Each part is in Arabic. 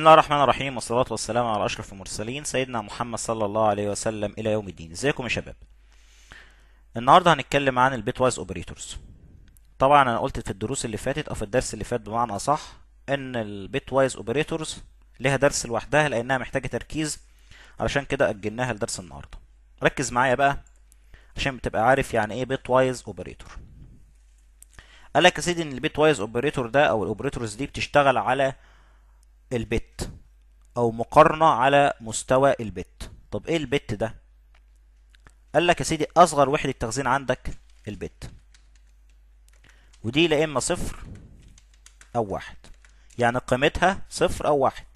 بسم الله الرحمن الرحيم والصلاة والسلام على أشرف المرسلين سيدنا محمد صلى الله عليه وسلم إلى يوم الدين ازيكم يا شباب النهاردة هنتكلم عن البيت وايز اوبريتورز طبعا أنا قلت في الدروس اللي فاتت أو في الدرس اللي فات بمعنى أصح إن البيت وايز اوبريتورز ليها درس لوحدها لأنها محتاجة تركيز علشان كده أجلناها لدرس النهاردة ركز معايا بقى عشان بتبقى عارف يعني إيه بيت وايز اوبريتور قال لك يا سيدي إن البيت وايز اوبريتور ده أو الأوبريتورز دي بتشتغل على البت او مقارنة على مستوى البت طب ايه البت ده قال لك يا سيدي اصغر وحدة تخزين عندك البت ودي لا اما صفر او واحد يعني قيمتها صفر او واحد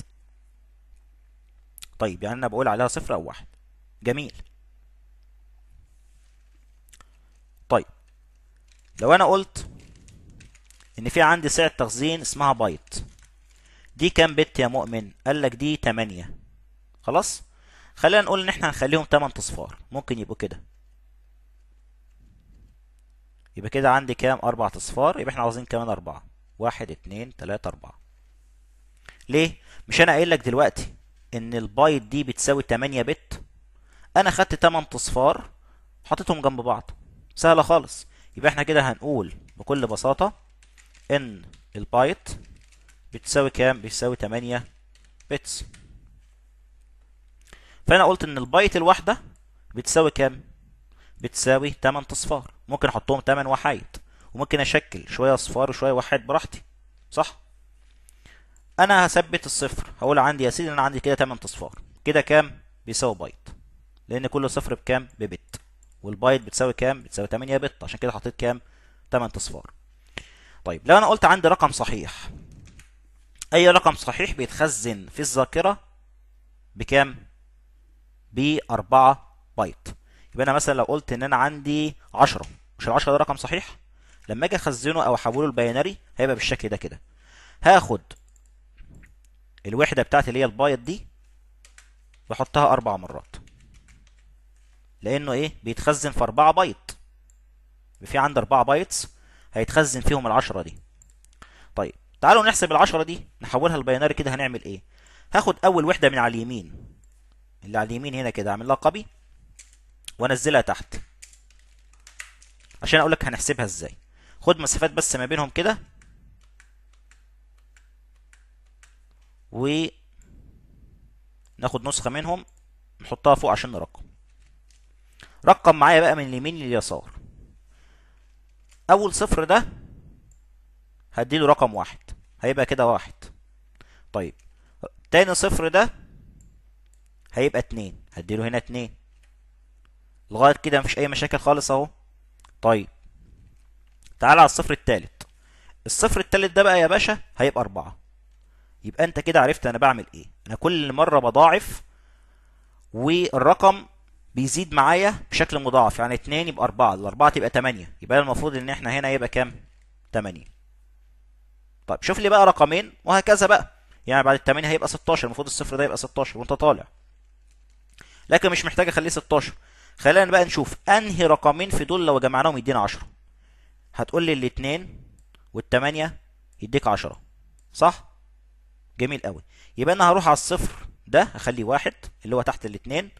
طيب يعني انا بقول عليها صفر او واحد جميل طيب لو انا قلت ان في عندي سعة تخزين اسمها بايت دي كام بت يا مؤمن قال لك دي 8 خلاص خلينا نقول ان احنا هنخليهم 8 اصفار ممكن يبقوا كده يبقى كده عندي كام اربع اصفار يبقى احنا عاوزين كمان اربعة واحد اتنين تلاتة اربعة ليه مش انا قايل لك دلوقتي ان البايت دي بتساوي 8 بت انا خدت 8 اصفار حطيتهم جنب بعض سهله خالص يبقى احنا كده هنقول بكل بساطه ان البايت بتساوي كام بتساوي 8 بتس فانا قلت ان البايت الواحده بتساوي كام بتساوي 8 اصفار ممكن احطهم 8 وحايد وممكن اشكل شويه اصفار وشويه وحايد براحتي صح انا هثبت الصفر هقول عندي يا سيدي انا عندي كده 8 اصفار كده كام بيساوي بايت لان كل صفر بكام ببت والبايت بتساوي كام بتساوي 8 بت عشان كده حطيت كام 8 اصفار طيب لو انا قلت عندي رقم صحيح اي رقم صحيح بيتخزن في الذاكره بكام ب 4 بايت يبقى انا مثلا لو قلت ان انا عندي 10 مش ال 10 ده رقم صحيح لما اجي اخزنه او احوله لباينري هيبقى بالشكل ده كده هاخد الوحده بتاعتي اللي هي البايت دي واحطها اربع مرات لانه ايه بيتخزن في 4 بايت في عندي 4 بايتس هيتخزن فيهم ال 10 دي تعالوا نحسب العشرة دي نحولها لباينري كده هنعمل ايه هاخد اول وحده من على اليمين اللي على اليمين هنا كده اعمل لها كوبي وانزلها تحت عشان اقول لك هنحسبها ازاي خد مسافات بس ما بينهم كده و ناخد نسخه منهم نحطها فوق عشان نرقم رقم معايا بقى من اليمين لليسار اول صفر ده هديله رقم واحد هيبقى كده واحد طيب تاني صفر ده هيبقى اتنين هديله هنا اتنين لغاية كده مفيش أي مشاكل خالص أهو طيب تعال على الصفر التالت الصفر التالت ده بقى يا باشا هيبقى أربعة يبقى أنت كده عرفت أنا بعمل إيه أنا كل مرة بضاعف والرقم بيزيد معايا بشكل مضاعف يعني اتنين يبقى أربعة الأربعة تبقى تمانية يبقى المفروض إن إحنا هنا يبقى كام؟ تمانية طيب شوف لي بقى رقمين وهكذا بقى يعني بعد ال 8 هيبقى 16 المفروض الصفر ده يبقى 16 وانت طالع لكن مش محتاج اخليه 16 خلينا بقى نشوف انهي رقمين في دول لو جمعناهم يدينا 10 هتقول لي الاثنين والثمانية يديك 10 صح جميل قوي يبقى انا هروح على الصفر ده اخليه واحد اللي هو تحت الاثنين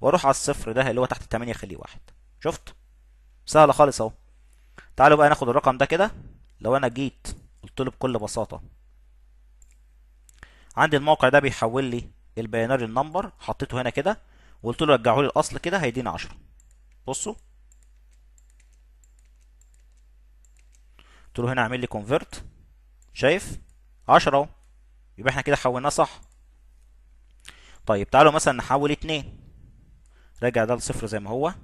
واروح على الصفر ده اللي هو تحت الثمانية اخليه واحد شفت سهله خالص اهو تعالوا بقى ناخد الرقم ده كده لو انا جيت قلت له بكل بساطة عندي الموقع ده بيحول لي الباينري النمبر حطيته هنا كده وقلت له رجعه لي الاصل كده هيديني 10 بصوا قلت له هنا اعمل لي كونفرت شايف 10 اهو يبقى احنا كده حولناه صح طيب تعالوا مثلا نحول 2 راجع ده لصفر زي ما هو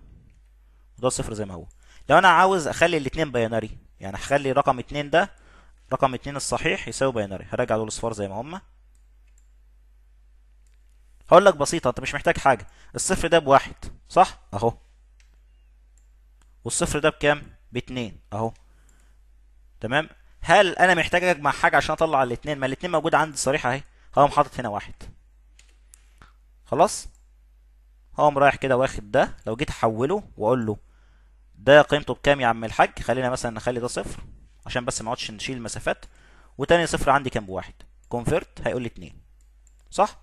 وده صفر زي ما هو لو انا عاوز اخلي الاثنين باينري يعني هخلي رقم 2 ده رقم اتنين الصحيح يساوي باينري هرجع دول الصفار زي ما هما هقول لك بسيطه انت مش محتاج حاجه الصفر ده بواحد صح اهو والصفر ده بكام باتنين اهو تمام هل انا محتاج اجمع حاجه عشان اطلع الاتنين ما الاتنين موجود عندي صريحة اهي هقوم حاطط هنا واحد خلاص هقوم رايح كده واخد ده لو جيت احوله واقول له ده قيمته بكام يا عم الحاج خلينا مثلا نخلي ده صفر عشان بس ما اقعدش نشيل المسافات وتاني صفر عندي كان بواحد كونفرت هيقول لي اتنين صح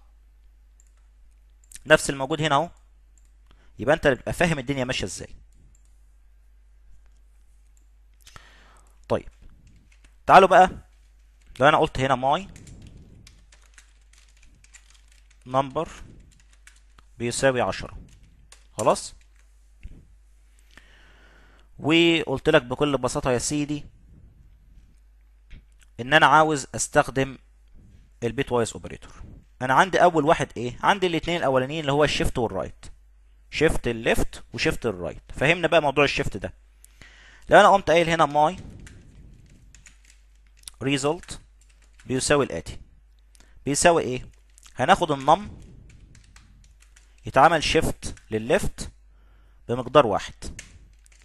نفس الموجود هنا اهو يبقى انت بتبقى فاهم الدنيا ماشيه ازاي طيب تعالوا بقى لو انا قلت هنا ماي نمبر بيساوي عشرة خلاص وقلت لك بكل بساطه يا سيدي ان انا عاوز استخدم البيت وايز اوبريتور انا عندي اول واحد ايه عندي الاثنين الاولانيين اللي هو الشيفت والرايت شيفت الليفت وشيفت الرايت فهمنا بقى موضوع الشيفت ده لو انا قمت قايل هنا ماي ريزلت بيساوي الاتي بيساوي ايه هناخد النم يتعمل شيفت للليفت بمقدار واحد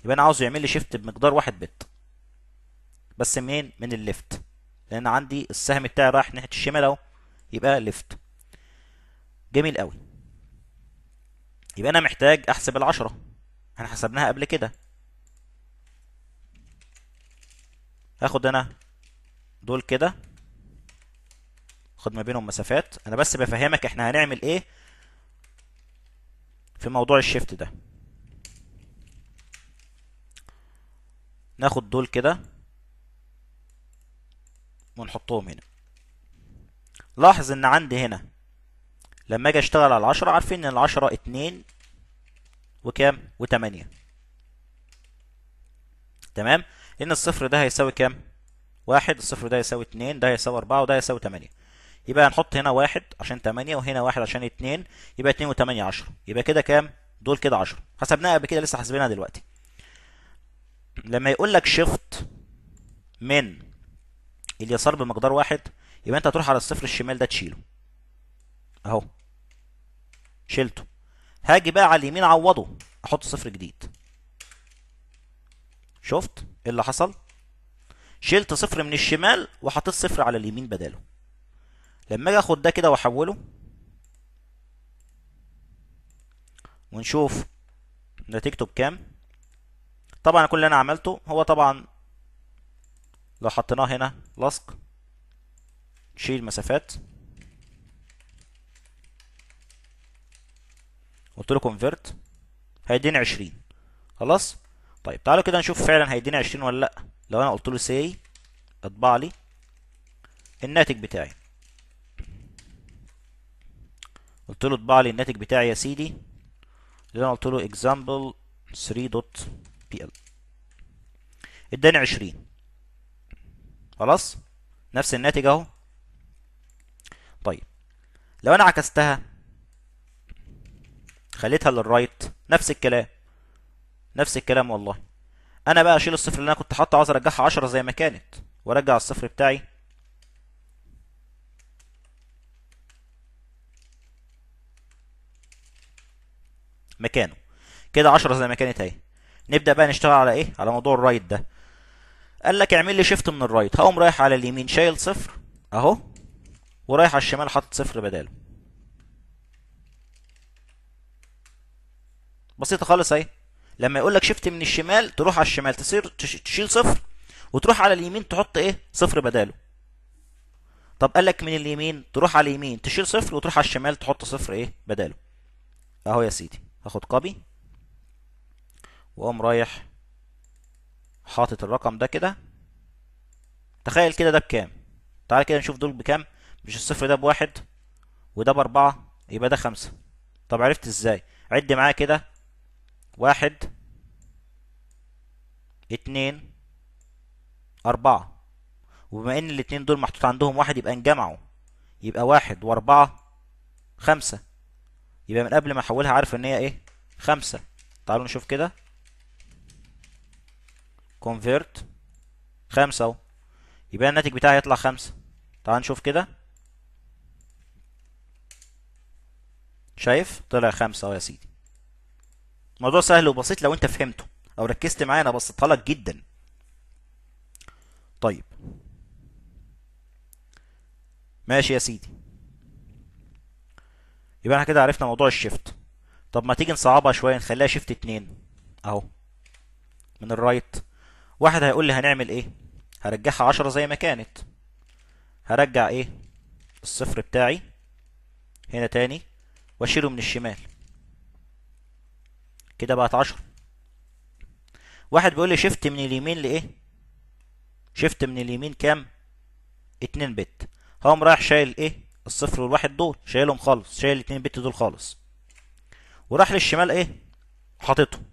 يبقى انا عاوزه يعمل لي شيفت بمقدار واحد بت بس منين من الليفت لان عندي السهم بتاعي رايح ناحيه الشمال اهو يبقى ليفت جميل قوي يبقى انا محتاج احسب العشرة احنا حسبناها قبل كده هاخد انا دول كده خد ما بينهم مسافات انا بس بفهمك احنا هنعمل ايه في موضوع الشيفت ده ناخد دول كده ونحطهم هنا لاحظ ان عندي هنا لما اجي اشتغل على العشرة عارفين ان العشرة اتنين وكام وتمانية تمام لان الصفر ده هيساوي كام واحد الصفر ده هيساوي اتنين ده هيساوي اربعة وده هيساوي تمانية يبقى هنحط هنا واحد عشان تمانية وهنا واحد عشان اتنين يبقى اتنين وتمانية عشرة يبقى كده كام دول كده عشرة حسبناها قبل كده لسه حاسبينها دلوقتي لما يقول لك شيفت من اليسار بمقدار واحد يبقى انت هتروح على الصفر الشمال ده تشيله اهو شيلته هاجي بقى على اليمين عوضه احط صفر جديد شفت ايه اللي حصل شلت صفر من الشمال وحطيت صفر على اليمين بداله لما اجي اخد ده كده واحوله ونشوف نتيجته بكام طبعا كل اللي انا عملته هو طبعا لو حطيناه هنا لصق شيل مسافات قلت له كونفرت هيديني 20 خلاص طيب تعالوا كده نشوف فعلا هيديني 20 ولا لا لو انا قلت له سي اطبع لي الناتج بتاعي قلت له اطبع لي الناتج بتاعي يا سيدي اللي انا قلت له example 3.pl اداني 20 خلاص نفس الناتج اهو طيب لو انا عكستها خليتها للرايت نفس الكلام نفس الكلام والله انا بقى اشيل الصفر اللي انا كنت حاطه عاوز ارجعها 10 زي ما كانت وارجع الصفر بتاعي مكانه كده 10 زي ما كانت اهي نبدا بقى نشتغل على ايه على موضوع الرايت ده قال لك اعمل لي شيفت من الرايت هقوم رايح على اليمين شايل صفر اهو ورايح على الشمال حاطط صفر بداله بسيطه خالص اهي لما يقول لك شيفت من الشمال تروح على الشمال تصير تشيل صفر وتروح على اليمين تحط ايه صفر بداله طب قال لك من اليمين تروح على اليمين تشيل صفر وتروح على الشمال تحط صفر ايه بداله اهو يا سيدي هاخد كوبي واقوم رايح حاطط الرقم ده كده تخيل كده ده بكام تعالى كده نشوف دول بكام مش الصفر ده بواحد وده باربعة يبقى ده خمسة طب عرفت ازاي عد معايا كده واحد اتنين أربعة وبما إن الاتنين دول محطوط عندهم واحد يبقى انجمعوا يبقى واحد وأربعة خمسة يبقى من قبل ما أحولها عارف إن هي إيه خمسة تعالوا نشوف كده كونفيرت خمسة اهو يبقى الناتج بتاعي هيطلع خمسة تعال نشوف كده شايف طلع خمسة اهو يا سيدي الموضوع سهل وبسيط لو انت فهمته او ركزت معايا انا بسطها لك جدا طيب ماشي يا سيدي يبقى احنا كده عرفنا موضوع الشيفت طب ما تيجي نصعبها شويه نخليها شيفت اتنين اهو من الرايت واحد هيقول لي هنعمل ايه هرجعها عشرة زي ما كانت هرجع ايه الصفر بتاعي هنا تاني واشيله من الشمال كده بقت عشرة واحد بيقول لي شيفت من اليمين لايه شيفت من اليمين كام اتنين بت هقوم رايح شايل ايه الصفر والواحد دول شايلهم خالص شايل اتنين بت دول خالص وراح للشمال ايه حاططهم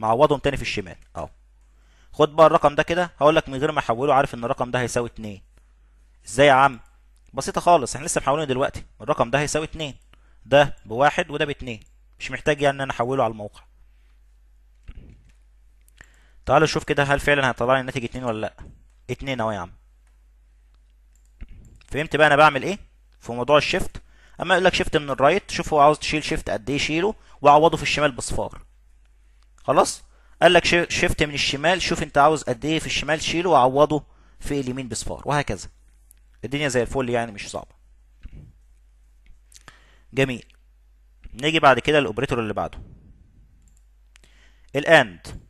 معوضهم تاني في الشمال اهو خد بقى الرقم ده كده هقول لك من غير ما احوله عارف ان الرقم ده هيساوي 2 ازاي يا عم بسيطه خالص احنا لسه محولينه دلوقتي الرقم ده هيساوي 2 ده بواحد وده باتنين مش محتاج يعني ان انا احوله على الموقع تعالوا نشوف كده هل فعلا هيطلع لي الناتج اتنين ولا لا اتنين اهو يا عم فهمت بقى انا بعمل ايه في موضوع الشيفت اما يقول لك شيفت من الرايت شوف هو عاوز تشيل شيفت قد ايه شيله وعوضه في الشمال بصفار خلاص قال لك شيفت من الشمال شوف انت عاوز قد ايه في الشمال شيله وعوضه في اليمين بصفار وهكذا الدنيا زي الفل يعني مش صعبه جميل نيجي بعد كده الاوبريتور اللي بعده الاند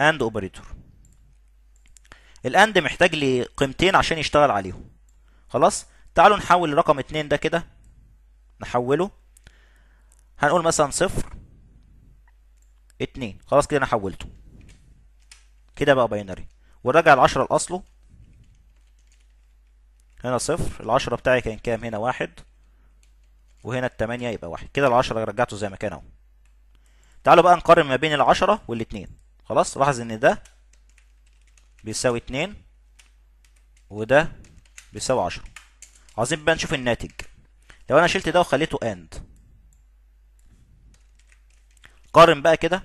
اند اوبريتور الاند محتاج لي قيمتين عشان يشتغل عليهم خلاص تعالوا نحول رقم اتنين ده كده نحوله هنقول مثلا صفر اتنين خلاص كده انا حولته كده بقى باينري وراجع العشرة لأصله هنا صفر العشرة بتاعي كان كام هنا واحد وهنا التمانية يبقى واحد كده العشرة رجعته زي ما كان اهو تعالوا بقى نقارن ما بين العشرة والاتنين خلاص لاحظ ان ده بيساوي اتنين وده بيساوي عشرة عايزين بقى نشوف الناتج لو انا شلت ده وخليته اند قارن بقى كده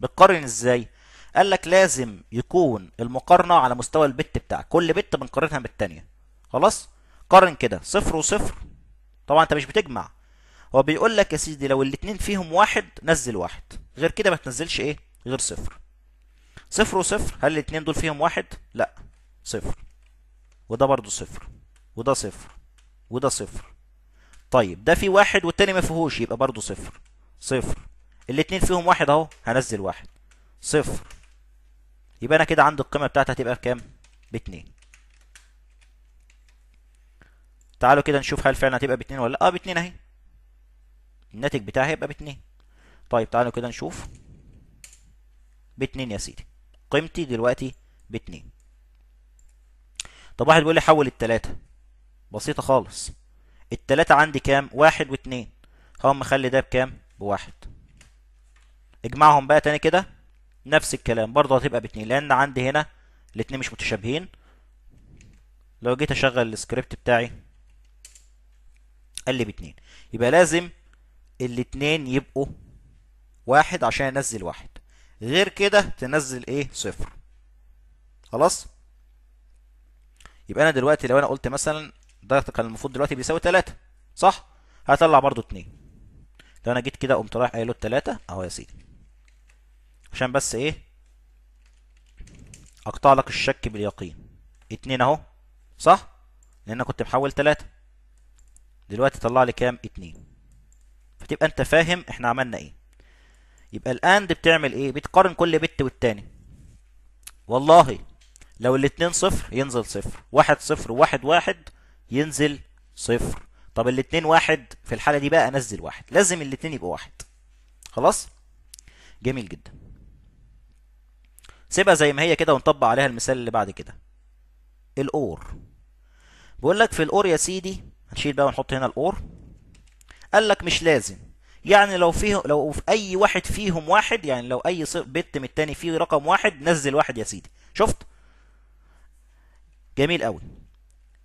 بتقارن ازاي قال لك لازم يكون المقارنه على مستوى البت بتاعك كل بت بنقارنها بالثانيه خلاص قارن كده صفر وصفر طبعا انت مش بتجمع هو بيقول لك يا سيدي لو الاثنين فيهم واحد نزل واحد غير كده ما تنزلش ايه غير صفر صفر وصفر هل الاثنين دول فيهم واحد لا صفر وده برضه صفر وده صفر وده صفر طيب ده في واحد والتاني ما فيهوش يبقى برضه صفر صفر الاثنين فيهم واحد اهو هنزل واحد صفر يبقى انا كده عندي القيمه بتاعتي هتبقى بكام باتنين تعالوا كده نشوف هل فعلا هتبقى باتنين ولا لا اه باتنين اهي الناتج بتاعي هيبقى باتنين طيب تعالوا كده نشوف باتنين يا سيدي قيمتي دلوقتي باتنين طب واحد بيقول لي حول التلاتة بسيطة خالص التلاتة عندي كام واحد واتنين هقوم مخلي ده بكام بواحد اجمعهم بقى تاني كده نفس الكلام برضه هتبقى باتنين لان عندي هنا الاتنين مش متشابهين لو جيت اشغل السكريبت بتاعي قال لي باتنين يبقى لازم الاتنين يبقوا واحد عشان انزل واحد غير كده تنزل ايه صفر خلاص يبقى انا دلوقتي لو انا قلت مثلا ده كان المفروض دلوقتي بيساوي تلاته صح هطلع برضو اتنين لو انا جيت كده قمت رايح قايل له اهو يا سيدي عشان بس ايه اقطع لك الشك باليقين اتنين اهو صح لان كنت محول تلاتة دلوقتي طلع لي كام اتنين فتبقى انت فاهم احنا عملنا ايه يبقى الاند بتعمل ايه بتقارن كل بت والتاني والله لو الاتنين صفر ينزل صفر واحد صفر واحد واحد ينزل صفر طب الاتنين واحد في الحالة دي بقى انزل واحد لازم الاتنين يبقوا واحد خلاص جميل جدا سيبها زي ما هي كده ونطبق عليها المثال اللي بعد كده الاور بقول لك في الاور يا سيدي هنشيل بقى ونحط هنا الاور قال لك مش لازم يعني لو فيه لو في اي واحد فيهم واحد يعني لو اي بت من الثاني فيه رقم واحد نزل واحد يا سيدي شفت جميل قوي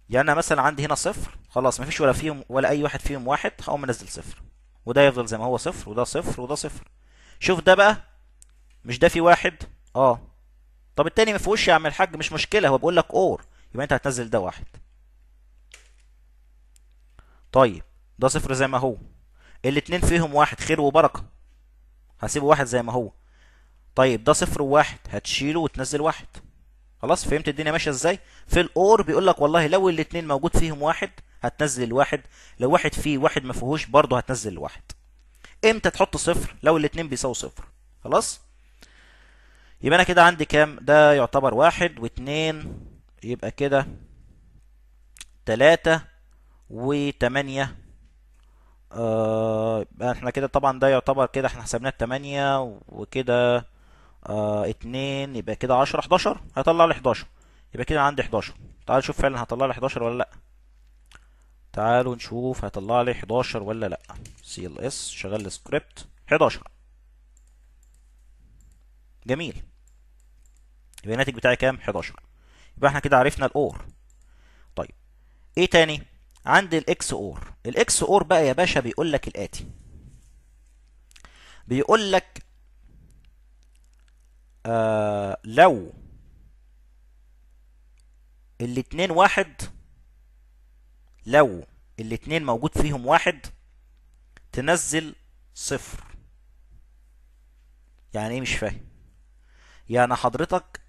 يعني انا مثلا عندي هنا صفر خلاص مفيش ولا فيهم ولا اي واحد فيهم واحد هقوم منزل صفر وده يفضل زي ما هو صفر وده صفر وده صفر شوف ده بقى مش ده في واحد اه طب التاني ما فيهوش يا عم الحاج مش مشكله هو بيقول لك اور يبقى انت هتنزل ده واحد طيب ده صفر زي ما هو الاتنين فيهم واحد خير وبركه هسيبه واحد زي ما هو طيب ده صفر وواحد هتشيله وتنزل واحد خلاص فهمت الدنيا ماشيه ازاي في الاور بيقول لك والله لو الاتنين موجود فيهم واحد هتنزل الواحد لو واحد فيه واحد ما فيهوش برضه هتنزل الواحد امتى تحط صفر لو الاتنين بيساووا صفر خلاص يبقى انا كده عندي كام ده يعتبر واحد واتنين يبقى كده تلاتة وتمانية آه احنا كده طبعا ده يعتبر كده احنا حسبناه تمانية وكده آه اتنين يبقى كده عشرة حداشر هيطلع لي حداشر يبقى كده عندي حداشر تعالوا نشوف فعلا هيطلع لي حداشر ولا لأ تعالوا نشوف هيطلع لي حداشر ولا لا سي ال اس شغال سكريبت حداشر جميل يبقى الناتج بتاعي كام 11 يبقى احنا كده عرفنا الاور طيب ايه تاني عند الاكس اور الاكس اور بقى يا باشا بيقول لك الاتي بيقول لك آه لو الاتنين واحد لو الاتنين موجود فيهم واحد تنزل صفر يعني ايه مش فاهم يعني حضرتك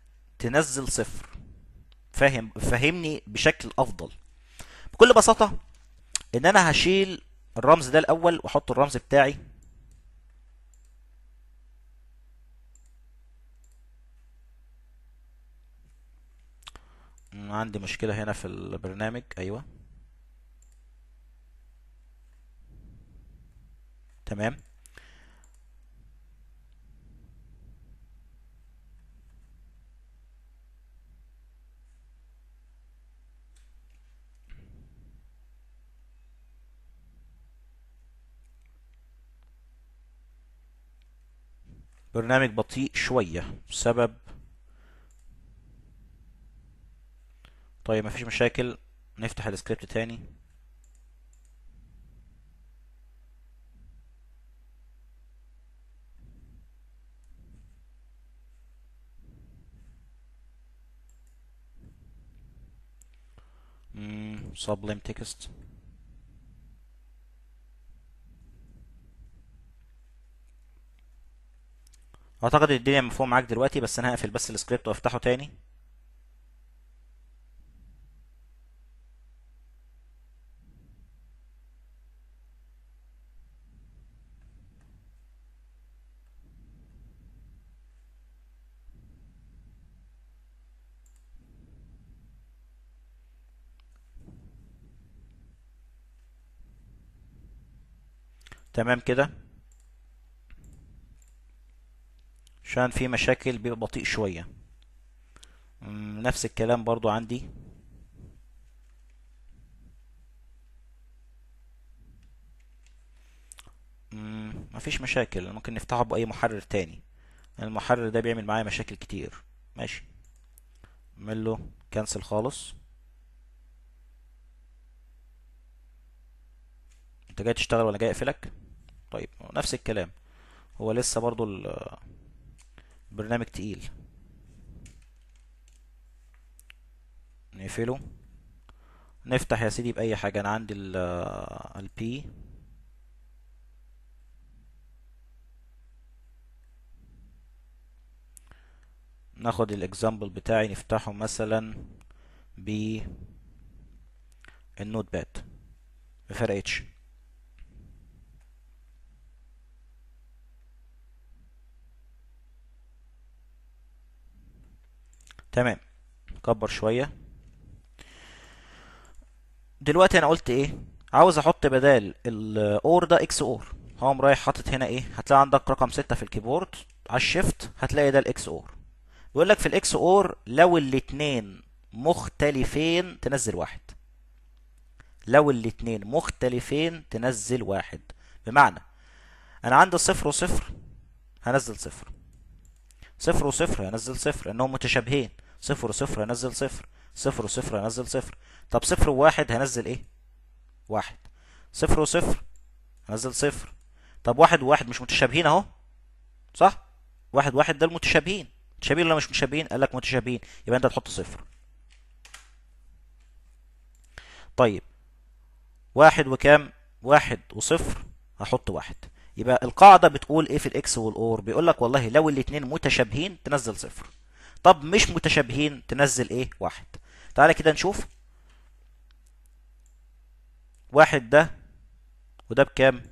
تنزل صفر فاهم فهمني بشكل افضل بكل بساطه ان انا هشيل الرمز ده الاول واحط الرمز بتاعي عندي مشكله هنا في البرنامج ايوه تمام برنامج بطيء شوية بسبب طيب مفيش مشاكل نفتح السكريبت تاني سبليم تكست اعتقد الدنيا مفهوم معاك دلوقتي بس انا هقفل بس السكريبت وافتحه تاني تمام كده عشان في مشاكل بيبقى بطيء شوية نفس الكلام برضو عندي مفيش مشاكل ممكن نفتحه بأي محرر تاني المحرر ده بيعمل معايا مشاكل كتير ماشي مله كنسل خالص انت جاي تشتغل ولا جاي اقفلك طيب نفس الكلام هو لسه برضو ال برنامج تقيل نقفله نفتح يا سيدي بأي حاجة أنا عندي ال البي ناخد الاكزامبل بتاعي نفتحه مثلا ب النوت باد مفرقتش تمام كبر شوية دلوقتي انا قلت ايه عاوز احط بدال الاور ده اكس اور هقوم رايح حاطط هنا ايه هتلاقي عندك رقم ستة في الكيبورد على الشيفت هتلاقي ده الاكس اور بيقول لك في الاكس اور لو الاتنين مختلفين تنزل واحد لو الاتنين مختلفين تنزل واحد بمعنى انا عندي صفر وصفر هنزل صفر صفر وصفر هنزل صفر لانهم متشابهين صفر صفر هنزل صفر صفر صفر هنزل صفر طب صفر وواحد هنزل ايه واحد صفر وصفر هنزل صفر طب واحد وواحد مش متشابهين اهو صح واحد واحد ده المتشابهين متشابهين ولا مش متشابهين قال لك متشابهين يبقى انت تحط صفر طيب واحد وكام واحد وصفر هحط واحد يبقى القاعدة بتقول ايه في الاكس والاور بيقول لك والله لو الاتنين متشابهين تنزل صفر طب مش متشابهين تنزل ايه واحد تعالى كده نشوف واحد ده وده بكام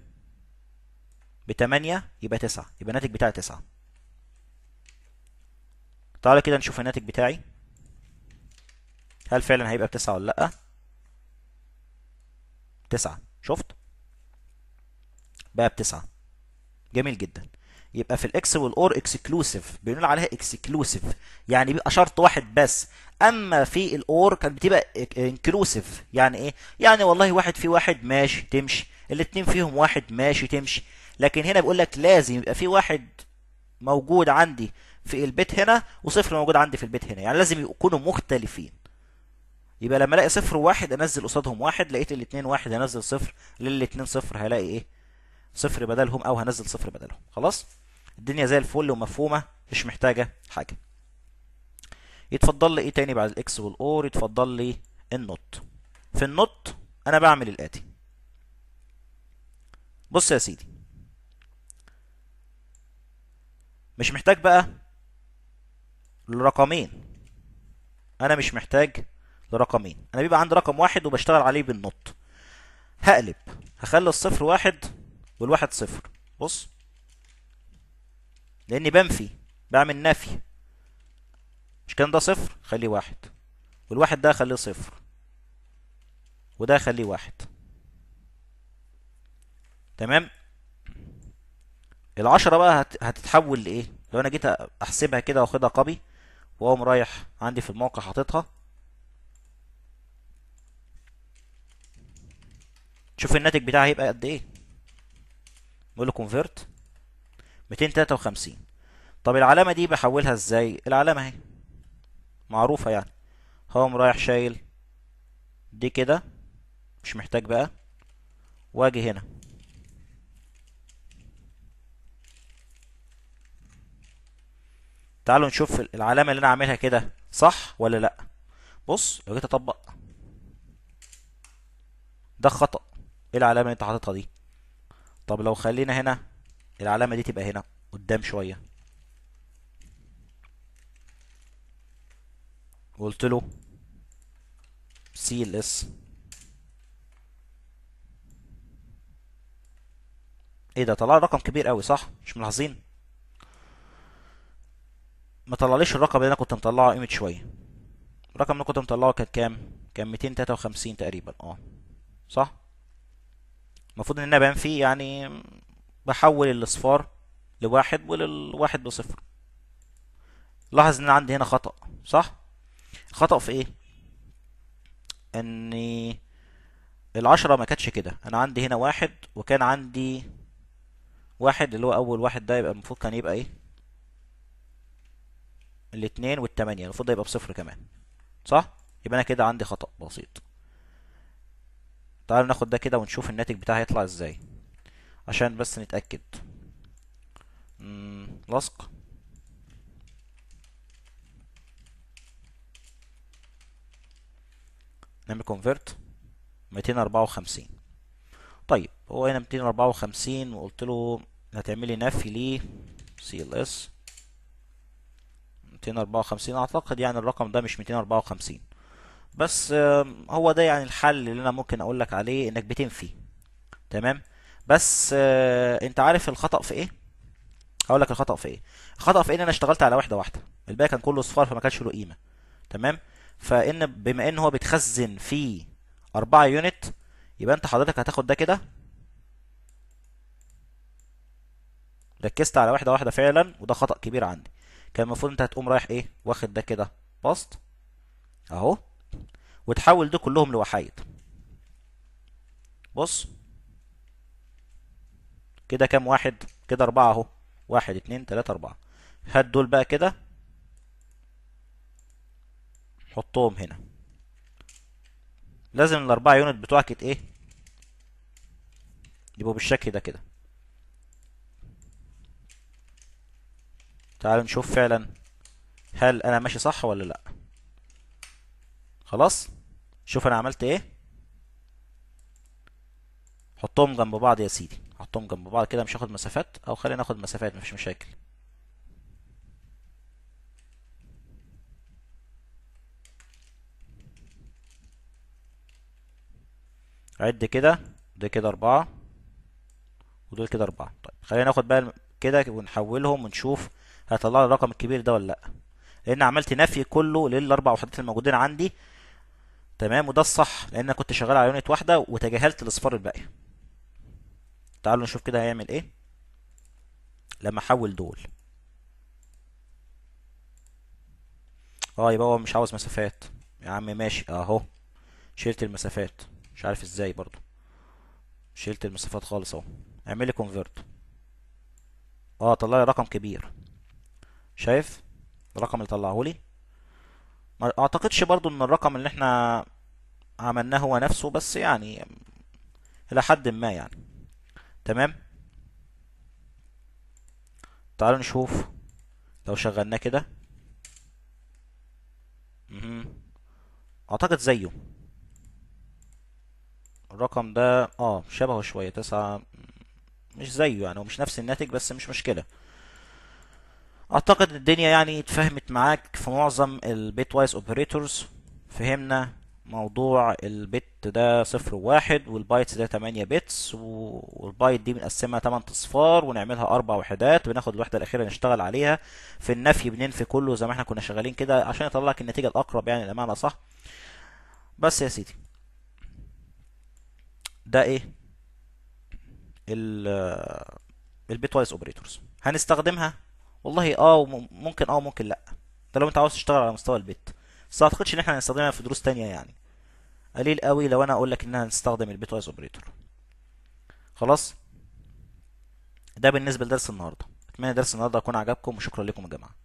بتمانية يبقى تسعة يبقى الناتج بتاعي تسعة تعالى كده نشوف الناتج بتاعي هل فعلا هيبقى بتسعة ولا لأ تسعة شفت بقى بتسعة جميل جدا يبقى في الاكس والاور اكسكلوسيف بنقول عليها اكسكلوسيف يعني بيبقى شرط واحد بس اما في الاور كانت بتبقى انكلوسيف يعني ايه يعني والله واحد في واحد ماشي تمشي الاثنين فيهم واحد ماشي تمشي لكن هنا بيقول لك لازم يبقى في واحد موجود عندي في البيت هنا وصفر موجود عندي في البيت هنا يعني لازم يكونوا مختلفين يبقى لما الاقي صفر وواحد انزل قصادهم واحد لقيت الاثنين واحد هنزل صفر للاثنين صفر هلاقي ايه صفر بدلهم او هنزل صفر بدلهم خلاص الدنيا زي الفل ومفهومه مش محتاجه حاجه يتفضل لي ايه تاني بعد الاكس والاور يتفضل لي النوت في النوت انا بعمل الاتي بص يا سيدي مش محتاج بقى لرقمين انا مش محتاج لرقمين انا بيبقى عندي رقم واحد وبشتغل عليه بالنوت هقلب هخلي الصفر واحد والواحد صفر بص لاني بنفي بعمل نفي مش كان ده صفر خليه واحد والواحد ده خليه صفر وده خليه واحد تمام العشرة بقى هتتحول لإيه؟ لو أنا جيت أحسبها كده وأخدها قبي وأقوم رايح عندي في الموقع حاططها شوف الناتج بتاعها هيبقى قد إيه بقول له كونفيرت 253 طب العلامه دي بحولها ازاي العلامه اهي معروفه يعني هقوم رايح شايل دي كده مش محتاج بقى واجي هنا تعالوا نشوف العلامه اللي انا عاملها كده صح ولا لا بص لو جيت اطبق ده خطا ايه العلامه اللي انت حاططها دي طب لو خلينا هنا العلامة دي تبقى هنا قدام شوية قلت له سي ال اس ايه ده طلع رقم كبير قوي صح مش ملاحظين ما طلعليش الرقم اللي انا كنت مطلعه ايمج شويه الرقم اللي انا كنت مطلعه كان كام كان 253 تقريبا اه صح المفروض ان انا بان فيه يعني بحول الاصفار لواحد وللواحد بصفر لاحظ ان انا عندي هنا خطأ صح خطأ في ايه ان العشرة ما كانتش كده انا عندي هنا واحد وكان عندي واحد اللي هو اول واحد ده يبقى المفروض كان يبقى ايه الاتنين والتمانية المفروض ده يبقى بصفر كمان صح يبقى انا كده عندي خطأ بسيط تعال ناخد ده كده ونشوف الناتج بتاعه هيطلع ازاي عشان بس نتأكد لصق نعمل كونفرت 254 طيب هو هنا 254 وقلت له هتعملي نفي ل سي ال اس 254 اعتقد يعني الرقم ده مش 254 بس هو ده يعني الحل اللي انا ممكن اقول لك عليه انك بتنفي تمام بس آه، انت عارف الخطا في ايه هقول لك الخطا في ايه الخطا في ان انا اشتغلت على واحده واحده الباقي كان كله صفار فما كانش له قيمه تمام فان بما ان هو بيتخزن في 4 يونت يبقى انت حضرتك هتاخد ده كده ركزت على واحده واحده فعلا وده خطا كبير عندي كان المفروض انت هتقوم رايح ايه واخد ده كده باست اهو وتحول ده كلهم لوحايد بص كده كام واحد كده أربعة أهو واحد اتنين تلاتة أربعة هات دول بقى كده حطهم هنا لازم الأربعة يونت بتوعك إيه يبقوا بالشكل ده كده تعالوا نشوف فعلا هل أنا ماشي صح ولا لأ خلاص شوف انا عملت ايه حطهم جنب بعض يا سيدي حطهم جنب بعض كده مش هاخد مسافات او خلينا ناخد مسافات مفيش مشاكل عد كده ده كده أربعة ودول كده أربعة طيب خلينا ناخد بقى كده ونحولهم ونشوف هيطلع لي الرقم الكبير ده ولا لأ لأن عملت نفي كله للأربع وحدات الموجودين عندي تمام وده الصح لان انا كنت شغال على يونت واحده وتجاهلت الاصفار الباقيه تعالوا نشوف كده هيعمل ايه لما احول دول اه يبقى هو مش عاوز مسافات يا عم ماشي اهو شلت المسافات مش عارف ازاي برضو شلت المسافات خالص اهو اعملي كونفرت اه طلع لي رقم كبير شايف الرقم اللي طلعه لي ما اعتقدش برضو ان الرقم اللي احنا عملناه هو نفسه بس يعني الى حد ما يعني تمام تعالوا نشوف لو شغلناه كده اعتقد زيه الرقم ده اه شبهه شوية تسعة مش زيه يعني ومش نفس الناتج بس مش مشكلة اعتقد الدنيا يعني اتفهمت معاك في معظم البيت وايز اوبريتورز فهمنا موضوع البيت ده صفر وواحد والبايتس ده تمانية بيتس والبايت دي بنقسمها تمن اصفار ونعملها اربع وحدات بناخد الوحده الاخيره نشتغل عليها في النفي بننفي كله زي ما احنا كنا شغالين كده عشان يطلع لك النتيجه الاقرب يعني الامانه صح بس يا سيدي ده ايه البيت وايز اوبريتورز هنستخدمها والله اه ممكن اه ممكن لا ده لو انت عاوز تشتغل على مستوى البيت بس اعتقدش ان احنا هنستخدمها في دروس تانية يعني قليل قوي لو انا اقول لك ان هنستخدم البيت وايز اوبريتور خلاص ده بالنسبه لدرس النهارده اتمنى درس النهارده يكون عجبكم وشكرا لكم يا جماعه